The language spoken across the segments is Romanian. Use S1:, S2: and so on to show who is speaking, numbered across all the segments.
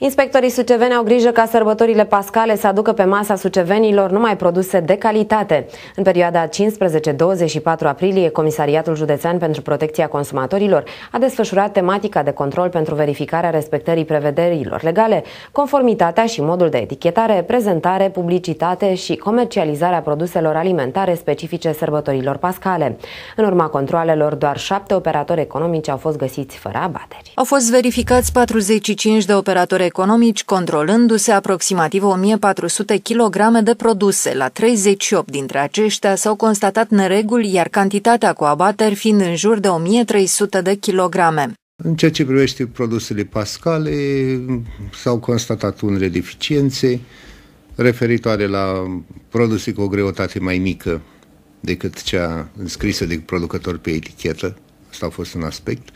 S1: Inspectorii suceveni au grijă ca sărbătorile pascale să aducă pe masa sucevenilor numai produse de calitate. În perioada 15-24 aprilie, Comisariatul Județean pentru Protecția Consumatorilor a desfășurat tematica de control pentru verificarea respectării prevederilor legale, conformitatea și modul de etichetare, prezentare, publicitate și comercializarea produselor alimentare specifice sărbătorilor pascale. În urma controalelor, doar șapte operatori economici au fost găsiți fără abateri. Au fost verificați 45 de operatori economici, controlându-se aproximativ 1400 kg de produse. La 38 dintre aceștia s-au constatat nereguli, iar cantitatea cu abateri fiind în jur de 1300 de kilograme.
S2: În ceea ce privește produsele pascale, s-au constatat unele deficiențe referitoare la produse cu o greutate mai mică decât cea înscrisă de producător pe etichetă. Asta a fost un aspect.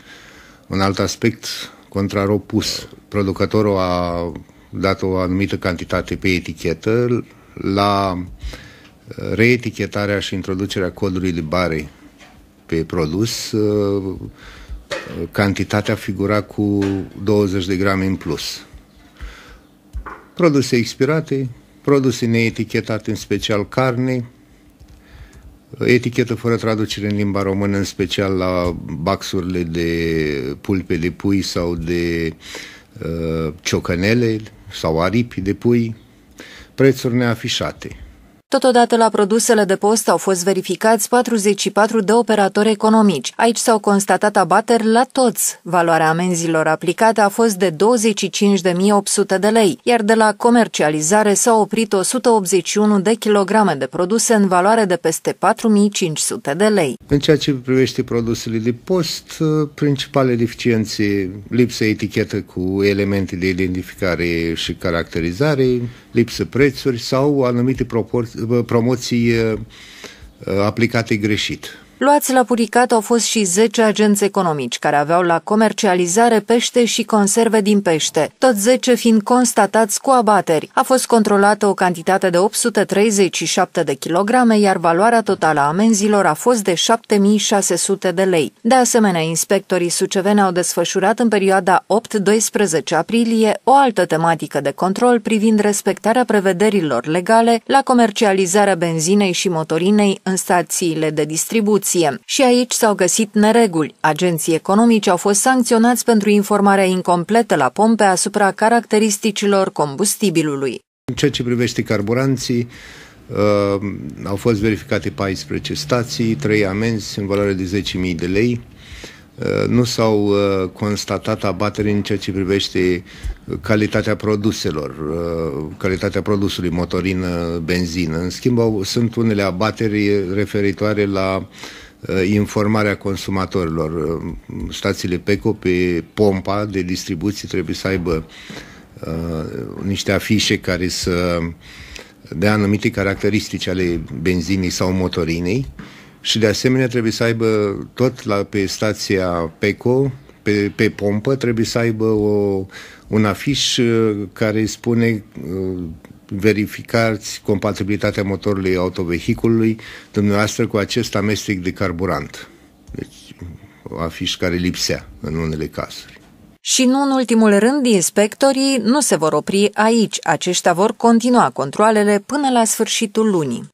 S2: Un alt aspect contraropus. Producătorul a dat o anumită cantitate pe etichetă, la uh, reetichetarea și introducerea codului de bare pe produs, uh, cantitatea figura cu 20 de grame în plus. Produse expirate, produse neetichetate, în special carne, etichetă fără traducere în limba română, în special la baxurile de pulpe de pui sau de uh, ciocanele sau aripi de pui, prețuri neafișate.
S1: Totodată la produsele de post au fost verificați 44 de operatori economici. Aici s-au constatat abateri la toți. Valoarea amenzilor aplicate a fost de 25.800 de lei, iar de la comercializare s-au oprit 181 de kilograme de produse în valoare de peste 4.500 de lei.
S2: În ceea ce privește produsele de post, principale deficiențe, lipsa etichetă cu elemente de identificare și caracterizare, lipsă prețuri sau anumite promoții uh, uh, aplicate greșit.
S1: Luați la puricat au fost și 10 agenți economici care aveau la comercializare pește și conserve din pește, tot 10 fiind constatați cu abateri. A fost controlată o cantitate de 837 de kilograme, iar valoarea totală a amenzilor a fost de 7600 de lei. De asemenea, inspectorii suceveni au desfășurat în perioada 8-12 aprilie o altă tematică de control privind respectarea prevederilor legale la comercializarea benzinei și motorinei în stațiile de distribuție corupție. Și aici s-au găsit nereguli. Agenții economici au fost sancționați pentru informarea incompletă la pompe asupra caracteristicilor combustibilului.
S2: În ceea ce privește carburanții, uh, au fost verificate 14 stații, 3 amenzi în valoare de 10.000 de lei, uh, nu s-au uh, constatat abateri în ceea ce privește calitatea produselor, uh, calitatea produsului, motorină, benzină. În schimb, au, sunt unele abateri referitoare la Uh, informarea consumatorilor. Uh, stațiile PECO pe pompa de distribuție trebuie să aibă uh, niște afișe care să dea anumite caracteristici ale benzinii sau motorinei și de asemenea trebuie să aibă tot la, pe stația PECO, pe, pe pompă, trebuie să aibă o, un afiș care spune verificați compatibilitatea motorului autovehiculului dumneavoastră cu acest amestec de carburant. Deci, o afiș care lipsea în unele cazuri.
S1: Și nu în ultimul rând, inspectorii nu se vor opri aici. Aceștia vor continua controlele până la sfârșitul lunii.